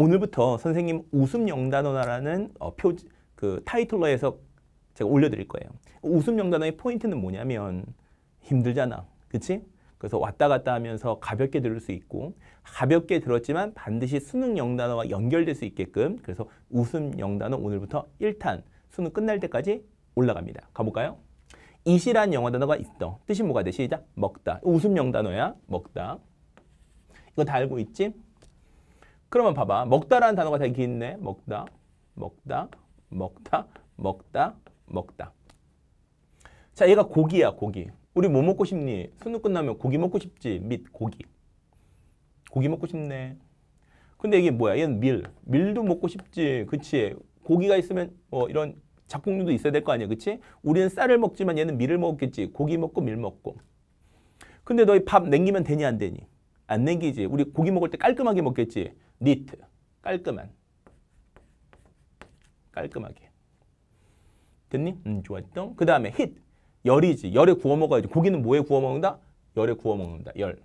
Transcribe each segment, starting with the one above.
오늘부터 선생님 웃음 영단어라는 어, 표지, 그 타이틀러에서 제가 올려드릴 거예요. 웃음 영단어의 포인트는 뭐냐면 힘들잖아. 그치? 그래서 왔다 갔다 하면서 가볍게 들을 수 있고 가볍게 들었지만 반드시 수능 영단어와 연결될 수 있게끔 그래서 웃음 영단어 오늘부터 1탄 수능 끝날 때까지 올라갑니다. 가볼까요? 이시란 영어 단어가 있어. 뜻이 뭐가 돼? 시작. 먹다. 웃음 영단어야. 먹다. 이거 다 알고 있지? 그러면 봐봐. 먹다라는 단어가 되게 있네. 먹다, 먹다, 먹다, 먹다, 먹다. 자, 얘가 고기야, 고기. 우리 뭐 먹고 싶니? 수능 끝나면 고기 먹고 싶지? 밑, 고기. 고기 먹고 싶네. 근데 이게 뭐야? 얘는 밀. 밀도 먹고 싶지. 그치? 고기가 있으면 뭐 이런 잡곡류도 있어야 될 거 아니야. 그치? 우리는 쌀을 먹지만 얘는 밀을 먹겠지 고기 먹고 밀 먹고. 근데 너희 밥 냉기면 되니 안 되니? 안냉기지 우리 고기 먹을 때 깔끔하게 먹겠지. 니트. 깔끔한. 깔끔하게. 됐니? 음, 좋았죠? 그 다음에 힛. 열이지. 열에 구워 먹어야지. 고기는 뭐에 구워 먹는다? 열에 구워 먹는다. 열.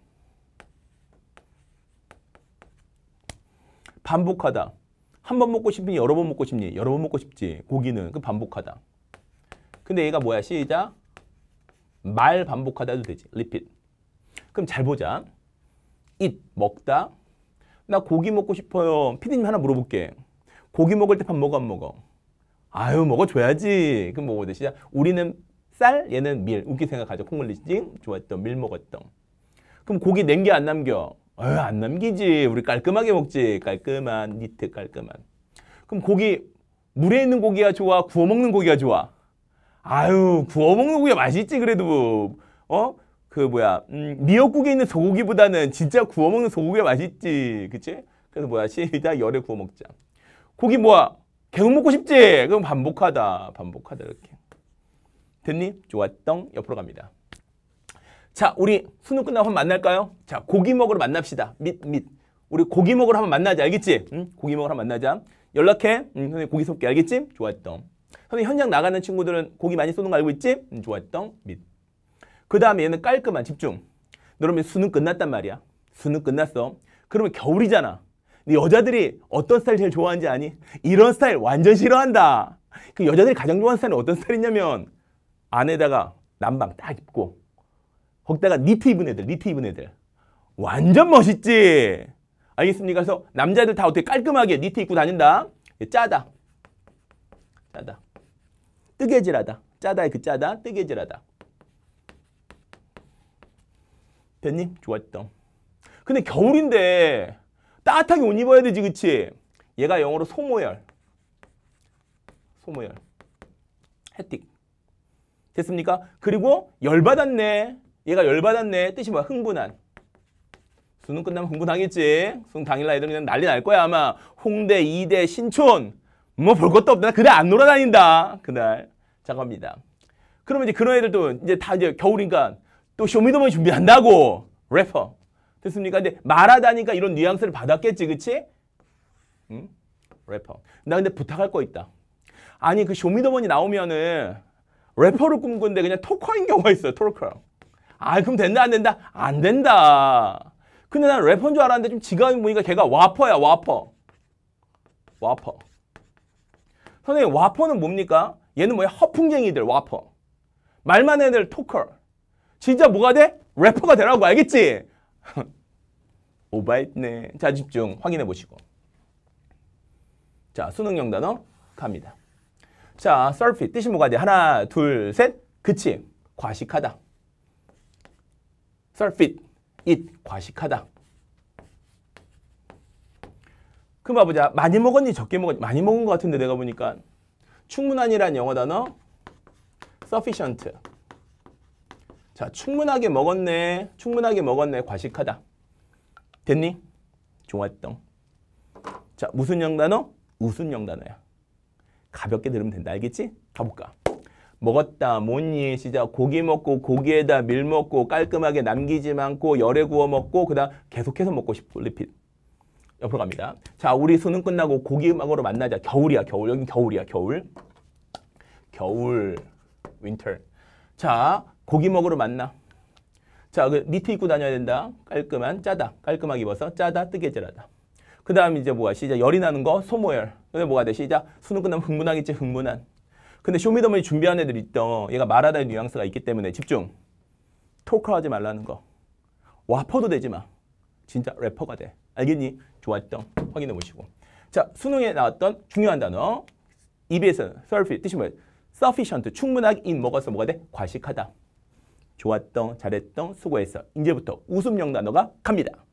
반복하다. 한 번 먹고 싶니? 여러 번 먹고 싶니? 여러 번 먹고 싶지. 고기는. 그 반복하다. 근데 얘가 뭐야? 시작. 말 반복하다 해도 되지. 리핏. 그럼 잘 보자. eat 먹다. 나 고기 먹고 싶어요. 피디님 하나 물어볼게. 고기 먹을 때 밥 먹어 안 먹어? 아유 먹어줘야지. 그럼 먹어야 시작. 우리는 쌀, 얘는 밀. 웃기 생각하죠. 콩물리지 좋았던밀 먹었던. 그럼 고기 남겨 안 남겨? 아유 안 남기지. 우리 깔끔하게 먹지. 깔끔한 니트 깔끔한. 그럼 고기 물에 있는 고기가 좋아? 구워 먹는 고기가 좋아? 아유 구워 먹는 고기가 맛있지 그래도. 어? 그 뭐야 음, 미역국에 있는 소고기보다는 진짜 구워 먹는 소고기가 맛있지 그치? 그래서 뭐야 시작 열에 구워 먹자 고기 뭐야 계속 먹고 싶지? 그럼 반복하다 반복하다 이렇게 됐니? 좋았던 옆으로 갑니다 자 우리 수능 끝나고 한번 만날까요? 자 고기 먹으러 만납시다 밑밑 우리 고기 먹으러 한번 만나자 알겠지? 응? 고기 먹으러 한번 만나자 연락해 응, 선생님 고기 쏠게 알겠지? 좋았던 선생님 현장 나가는 친구들은 고기 많이 쏘는 거 알고 있지? 응, 좋았던 밑그 다음에 얘는 깔끔한 집중. 그러면 수능 끝났단 말이야. 수능 끝났어. 그러면 겨울이잖아. 근데 여자들이 어떤 스타일 제일 좋아하는지 아니? 이런 스타일 완전 싫어한다. 그 여자들이 가장 좋아하는 스타일은 어떤 스타일이냐면 안에다가 난방딱 입고 거기다가 니트 입은 애들, 니트 입은 애들. 완전 멋있지? 알겠습니까? 그래서 남자들 다 어떻게 깔끔하게 니트 입고 다닌다? 예, 짜다. 짜다. 뜨개질하다. 짜다의 그 짜다. 뜨개질하다. 됐니? 좋았다. 근데 겨울인데 따뜻하게 옷 입어야 되지 그치? 얘가 영어로 소모열. 소모열. 혜틱. 됐습니까? 그리고 열받았네. 얘가 열받았네. 뜻이 뭐야? 흥분한. 수능 끝나면 흥분하겠지. 수능 당일날 애들 그냥 난리 날 거야 아마. 홍대, 이대, 신촌. 뭐 볼 것도 없다. 그날 안 놀아다닌다. 그날. 작업입니다 그러면 이제 그런 애들도 이제 다 이제 겨울이니까 또 쇼미더머니 준비한다고 래퍼 됐습니까? 근데 말하다니까 이런 뉘앙스를 받았겠지 그치? 응? 래퍼 나 근데 부탁할 거 있다 아니 그 쇼미더머니 나오면은 래퍼를 꿈꾼데 그냥 토커인 경우가 있어요 토커 아 그럼 된다 안 된다? 안 된다 근데 난 래퍼인 줄 알았는데 좀지가 보니까 걔가 와퍼야 와퍼 와퍼 선생님 와퍼는 뭡니까? 얘는 뭐야? 허풍쟁이들 와퍼 말만 해도 토커 진짜 뭐가 돼? 래퍼가 되라고 알겠지? 오바했네. 자, 집중. 확인해 보시고. 자, 수능용 단어 갑니다. 자, surfy. 뜻이 뭐가 돼? 하나, 둘, 셋. 그치. 과식하다. surfy. it. 과식하다. 그럼 봐보자. 많이 먹었니? 적게 먹었니? 많이 먹은 것 같은데 내가 보니까. 충분한이란 영어 단어 sufficient. 자, 충분하게 먹었네. 충분하게 먹었네. 과식하다. 됐니? 좋았던. 자, 무슨 영단어? 무슨 영단어야. 가볍게 들으면 된다. 알겠지? 가볼까? 먹었다, 못니, 시작. 고기 먹고, 고기에다 밀 먹고, 깔끔하게 남기지 않고, 열에 구워 먹고, 그 다음 계속해서 먹고 싶고, 리필. 옆으로 갑니다. 자, 우리 수능 끝나고 고기 음악으로 만나자. 겨울이야, 겨울. 여긴 겨울이야, 겨울. 겨울, 윈터. 자, 고기 먹으러 만나. 자, 그 니트 입고 다녀야 된다. 깔끔한 짜다. 깔끔하게 입어서 짜다 뜨개질하다. 그 다음 이제 뭐가 시작? 열이 나는 거 소모열. 근데 뭐가 돼? 시작? 수능 끝나면 흥분하겠지 흥분한. 근데 쇼미더머니 준비한 애들 있던 얘가 말하다의 뉘앙스가 있기 때문에 집중. 토크하지 말라는 거. 와퍼도 되지 마. 진짜 래퍼가 돼. 알겠니? 좋았던 확인해 보시고. 자, 수능에 나왔던 중요한 단어. EBS는 surface 뜻이 뭐예요? sufficient, 충분하게 i 먹어서 뭐가 돼? 과식하다. 좋았던, 잘했던, 수고했어. 이제부터 웃음형 단어가 갑니다.